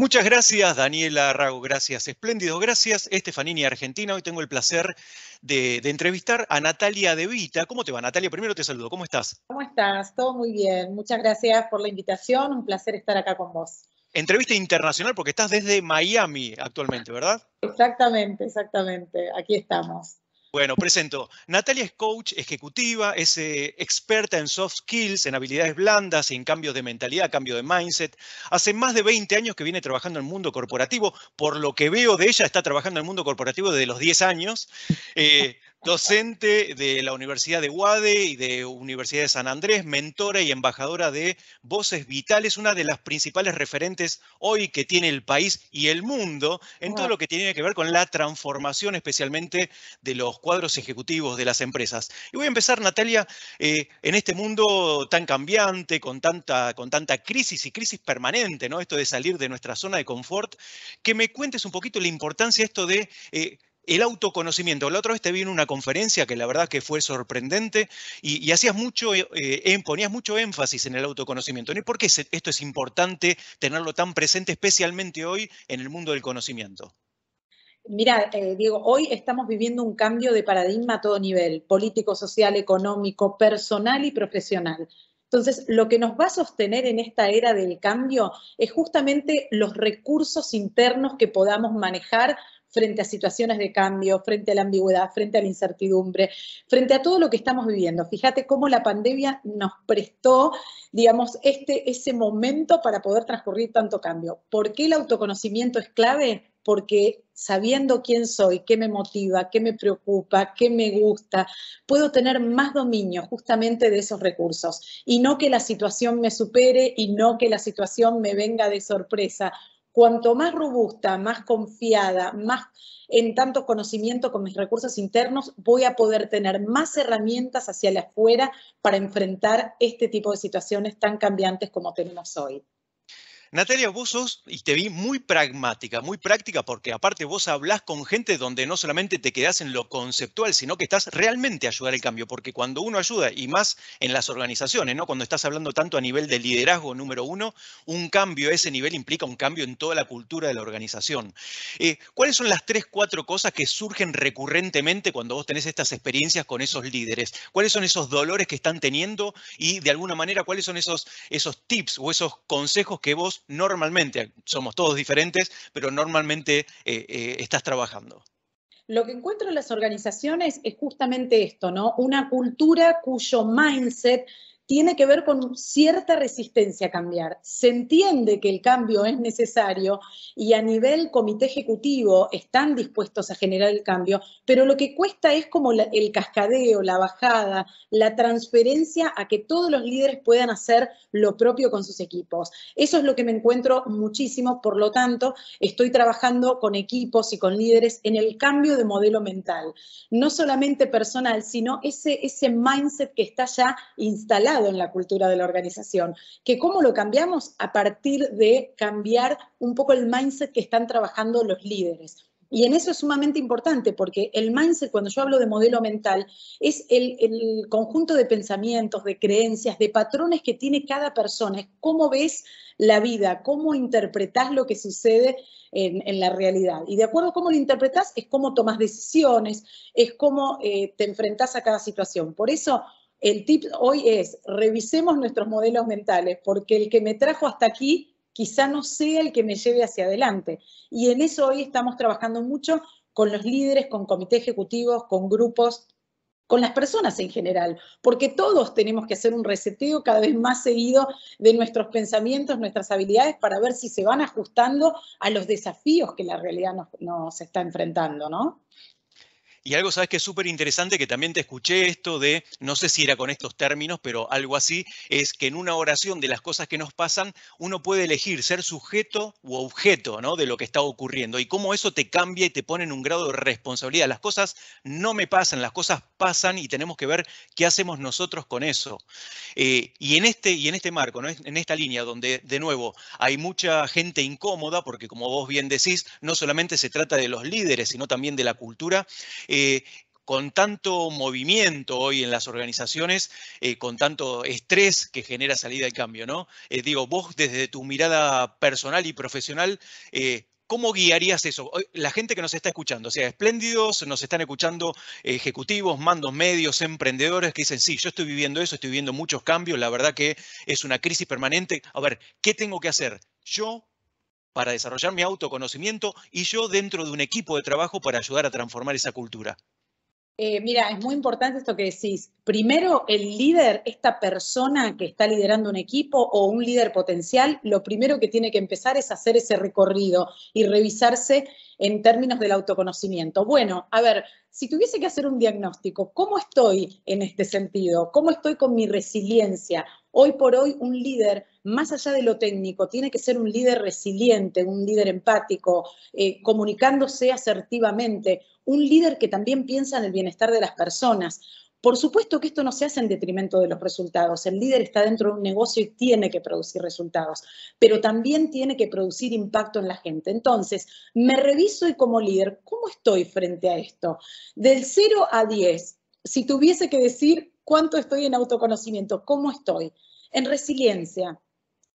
Muchas gracias, Daniela Rago, gracias, espléndido, gracias, Estefanini Argentina. Hoy tengo el placer de, entrevistar a Natalia De Vita. ¿Cómo te va, Natalia? Primero te saludo, ¿cómo estás? ¿Cómo estás? Todo muy bien, muchas gracias por la invitación, un placer estar acá con vos. Entrevista internacional porque estás desde Miami actualmente, ¿verdad? Exactamente, exactamente, aquí estamos. Bueno, presento. Natalia es coach ejecutiva, es eh, experta en soft skills, en habilidades blandas, en cambios de mentalidad, cambio de mindset. Hace más de 20 años que viene trabajando en el mundo corporativo. Por lo que veo de ella, está trabajando en el mundo corporativo desde los 10 años. Eh, docente de la Universidad de UADE y de Universidad de San Andrés, mentora y embajadora de Voces Vitales, una de las principales referentes hoy que tiene el país y el mundo en todo lo que tiene que ver con la transformación especialmente de los cuadros ejecutivos de las empresas. Y voy a empezar, Natalia, eh, en este mundo tan cambiante, con tanta, con tanta crisis y crisis permanente, ¿no? esto de salir de nuestra zona de confort, que me cuentes un poquito la importancia de esto de... Eh, el autoconocimiento. La otra vez te vi en una conferencia que la verdad que fue sorprendente y, hacías mucho, eh, em, ponías mucho énfasis en el autoconocimiento. ¿Y por qué esto es importante tenerlo tan presente, especialmente hoy en el mundo del conocimiento? Mira, eh, Diego, hoy estamos viviendo un cambio de paradigma a todo nivel, político, social, económico, personal y profesional. Entonces, lo que nos va a sostener en esta era del cambio es justamente los recursos internos que podamos manejar frente a situaciones de cambio, frente a la ambigüedad, frente a la incertidumbre, frente a todo lo que estamos viviendo. Fíjate cómo la pandemia nos prestó, digamos, este, ese momento para poder transcurrir tanto cambio. ¿Por qué el autoconocimiento es clave? porque sabiendo quién soy, qué me motiva, qué me preocupa, qué me gusta, puedo tener más dominio justamente de esos recursos y no que la situación me supere y no que la situación me venga de sorpresa cuanto más robusta, más confiada, más en tanto conocimiento con mis recursos internos, voy a poder tener más herramientas hacia la afuera para enfrentar este tipo de situaciones tan cambiantes como tenemos hoy. Natalia, vos sos, y te vi muy pragmática, muy práctica, porque aparte vos hablás con gente donde no solamente te quedás en lo conceptual, sino que estás realmente a ayudar el cambio, porque cuando uno ayuda, y más en las organizaciones, ¿no? Cuando estás hablando tanto a nivel de liderazgo número uno, un cambio a ese nivel implica un cambio en toda la cultura de la organización. Eh, ¿Cuáles son las tres, cuatro cosas que surgen recurrentemente cuando vos tenés estas experiencias con esos líderes? ¿Cuáles son esos dolores que están teniendo? Y de alguna manera, ¿cuáles son esos, esos tips o esos consejos que vos normalmente, somos todos diferentes, pero normalmente eh, eh, estás trabajando? Lo que encuentro en las organizaciones es justamente esto, ¿no? Una cultura cuyo mindset tiene que ver con cierta resistencia a cambiar. Se entiende que el cambio es necesario y a nivel comité ejecutivo están dispuestos a generar el cambio, pero lo que cuesta es como el cascadeo, la bajada, la transferencia a que todos los líderes puedan hacer lo propio con sus equipos. Eso es lo que me encuentro muchísimo, por lo tanto, estoy trabajando con equipos y con líderes en el cambio de modelo mental, no solamente personal, sino ese mindset que está ya instalado en la cultura de la organización, que cómo lo cambiamos a partir de cambiar un poco el mindset que están trabajando los líderes. Y en eso es sumamente importante, porque el mindset, cuando yo hablo de modelo mental, es el, conjunto de pensamientos, de creencias, de patrones que tiene cada persona, es cómo ves la vida, cómo interpretas lo que sucede en, la realidad. Y de acuerdo a cómo lo interpretas es cómo tomas decisiones, es cómo eh, te enfrentas a cada situación. Por eso el tip hoy es, revisemos nuestros modelos mentales, porque el que me trajo hasta aquí quizá no sea el que me lleve hacia adelante. Y en eso hoy estamos trabajando mucho con los líderes, con comités ejecutivos, con grupos, con las personas en general, porque todos tenemos que hacer un reseteo cada vez más seguido de nuestros pensamientos, nuestras habilidades, para ver si se van ajustando a los desafíos que la realidad nos, está enfrentando, ¿no? Y algo, sabes que es súper interesante, que también te escuché esto de, no sé si era con estos términos, pero algo así, es que en una oración de las cosas que nos pasan, uno puede elegir ser sujeto u objeto ¿no? de lo que está ocurriendo y cómo eso te cambia y te pone en un grado de responsabilidad. Las cosas no me pasan, las cosas pasan y tenemos que ver qué hacemos nosotros con eso. Eh, y, en este, y en este marco, en esta línea donde, de nuevo, hay mucha gente incómoda, porque como vos bien decís, no solamente se trata de los líderes, sino también de la cultura, con tanto movimiento hoy en las organizaciones, eh, con tanto estrés que genera salida y cambio, ¿no? Eh, digo, vos desde tu mirada personal y profesional, eh, ¿Cómo guiarías eso? La gente que nos está escuchando, o sea, espléndidos, nos están escuchando ejecutivos, mandos medios, emprendedores que dicen, sí, yo estoy viviendo eso, estoy viviendo muchos cambios, la verdad que es una crisis permanente. A ver, ¿qué tengo que hacer? Yo para desarrollar mi autoconocimiento y yo dentro de un equipo de trabajo para ayudar a transformar esa cultura? Eh, mira, es muy importante esto que decís. Primero, el líder, esta persona que está liderando un equipo o un líder potencial, lo primero que tiene que empezar es hacer ese recorrido y revisarse en términos del autoconocimiento. Bueno, a ver, si tuviese que hacer un diagnóstico, ¿cómo estoy en este sentido? ¿Cómo estoy con mi resiliencia? Hoy por hoy un líder, más allá de lo técnico, tiene que ser un líder resiliente, un líder empático, eh, comunicándose asertivamente, un líder que también piensa en el bienestar de las personas, por supuesto que esto no se hace en detrimento de los resultados. El líder está dentro de un negocio y tiene que producir resultados, pero también tiene que producir impacto en la gente. Entonces, me reviso y como líder, ¿cómo estoy frente a esto? Del 0 a 10, si tuviese que decir cuánto estoy en autoconocimiento, ¿cómo estoy? En resiliencia,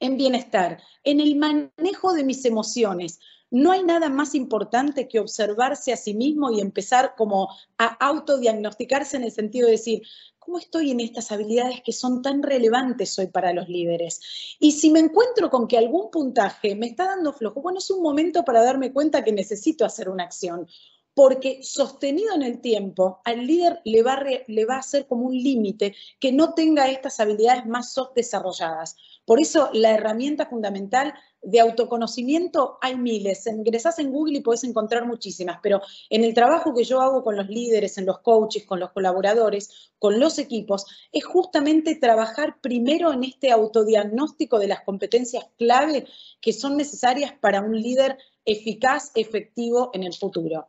en bienestar, en el manejo de mis emociones no hay nada más importante que observarse a sí mismo y empezar como a autodiagnosticarse en el sentido de decir, ¿cómo estoy en estas habilidades que son tan relevantes hoy para los líderes? Y si me encuentro con que algún puntaje me está dando flojo, bueno, es un momento para darme cuenta que necesito hacer una acción, porque sostenido en el tiempo, al líder le va, a ser como un límite que no tenga estas habilidades más soft desarrolladas. Por eso la herramienta fundamental de autoconocimiento hay miles. Ingresás en Google y podés encontrar muchísimas, pero en el trabajo que yo hago con los líderes, en los coaches, con los colaboradores, con los equipos, es justamente trabajar primero en este autodiagnóstico de las competencias clave que son necesarias para un líder eficaz, efectivo en el futuro.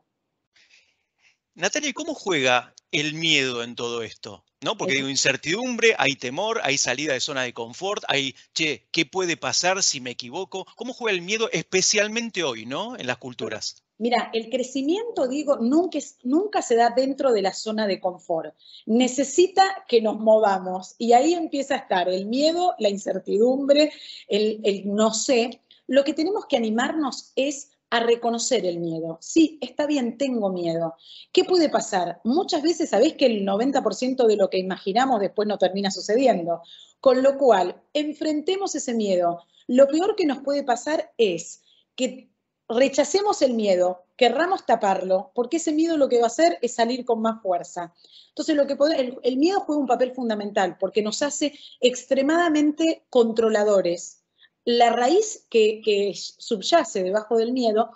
Natalia, ¿cómo juega el miedo en todo esto? ¿No? Porque eh. digo, incertidumbre, hay temor, hay salida de zona de confort, hay, che, ¿qué puede pasar si me equivoco? ¿Cómo juega el miedo especialmente hoy, ¿no? En las culturas. Mira, el crecimiento, digo, nunca, nunca se da dentro de la zona de confort. Necesita que nos movamos y ahí empieza a estar el miedo, la incertidumbre, el, el no sé. Lo que tenemos que animarnos es a reconocer el miedo. Sí, está bien, tengo miedo. ¿Qué puede pasar? Muchas veces sabéis que el 90% de lo que imaginamos después no termina sucediendo. Con lo cual, enfrentemos ese miedo. Lo peor que nos puede pasar es que rechacemos el miedo, querramos taparlo, porque ese miedo lo que va a hacer es salir con más fuerza. Entonces, lo que el miedo juega un papel fundamental porque nos hace extremadamente controladores, la raíz que, subyace debajo del miedo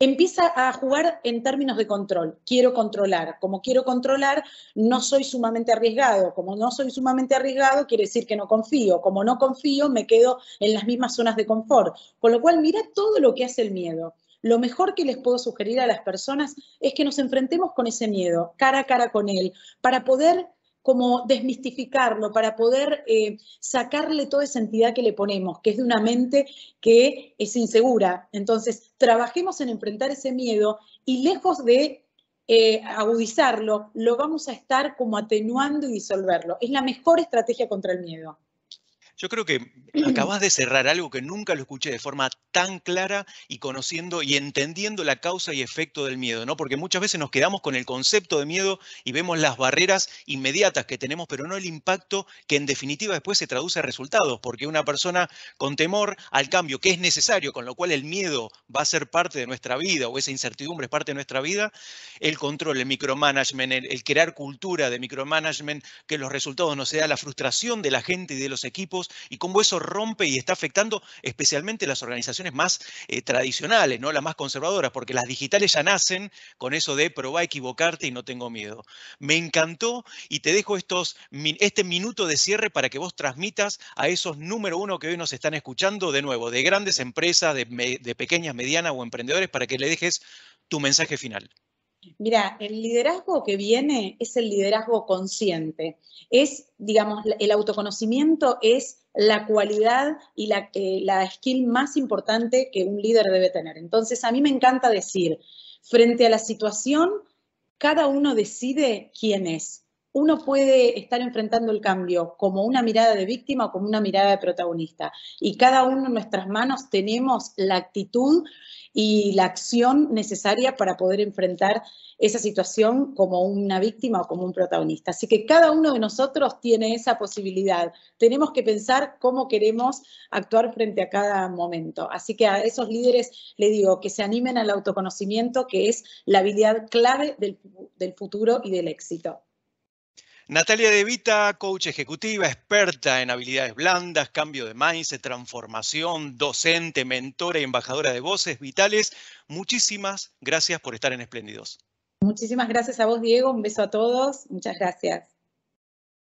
empieza a jugar en términos de control. Quiero controlar. Como quiero controlar, no soy sumamente arriesgado. Como no soy sumamente arriesgado, quiere decir que no confío. Como no confío, me quedo en las mismas zonas de confort. Con lo cual, mira todo lo que hace el miedo. Lo mejor que les puedo sugerir a las personas es que nos enfrentemos con ese miedo, cara a cara con él, para poder como desmistificarlo para poder eh, sacarle toda esa entidad que le ponemos, que es de una mente que es insegura. Entonces, trabajemos en enfrentar ese miedo y lejos de eh, agudizarlo, lo vamos a estar como atenuando y disolverlo. Es la mejor estrategia contra el miedo. Yo creo que acabas de cerrar algo que nunca lo escuché de forma tan clara y conociendo y entendiendo la causa y efecto del miedo, ¿no? Porque muchas veces nos quedamos con el concepto de miedo y vemos las barreras inmediatas que tenemos, pero no el impacto que en definitiva después se traduce a resultados, porque una persona con temor al cambio, que es necesario, con lo cual el miedo va a ser parte de nuestra vida o esa incertidumbre es parte de nuestra vida, el control, el micromanagement, el, crear cultura de micromanagement, que los resultados no sea la frustración de la gente y de los equipos, y cómo eso rompe y está afectando especialmente las organizaciones más eh, tradicionales, ¿no? las más conservadoras, porque las digitales ya nacen con eso de a equivocarte y no tengo miedo. Me encantó y te dejo estos, este minuto de cierre para que vos transmitas a esos número uno que hoy nos están escuchando, de nuevo, de grandes empresas, de pequeñas, medianas o emprendedores, para que le dejes tu mensaje final. Mira, el liderazgo que viene es el liderazgo consciente. Es, digamos, el autoconocimiento es la cualidad y la, eh, la skill más importante que un líder debe tener. Entonces, a mí me encanta decir, frente a la situación, cada uno decide quién es uno puede estar enfrentando el cambio como una mirada de víctima o como una mirada de protagonista. Y cada uno en nuestras manos tenemos la actitud y la acción necesaria para poder enfrentar esa situación como una víctima o como un protagonista. Así que cada uno de nosotros tiene esa posibilidad. Tenemos que pensar cómo queremos actuar frente a cada momento. Así que a esos líderes le digo que se animen al autoconocimiento, que es la habilidad clave del, del futuro y del éxito. Natalia De Vita, coach ejecutiva, experta en habilidades blandas, cambio de mindset, transformación, docente, mentora y embajadora de voces vitales. Muchísimas gracias por estar en Espléndidos. Muchísimas gracias a vos, Diego. Un beso a todos. Muchas gracias.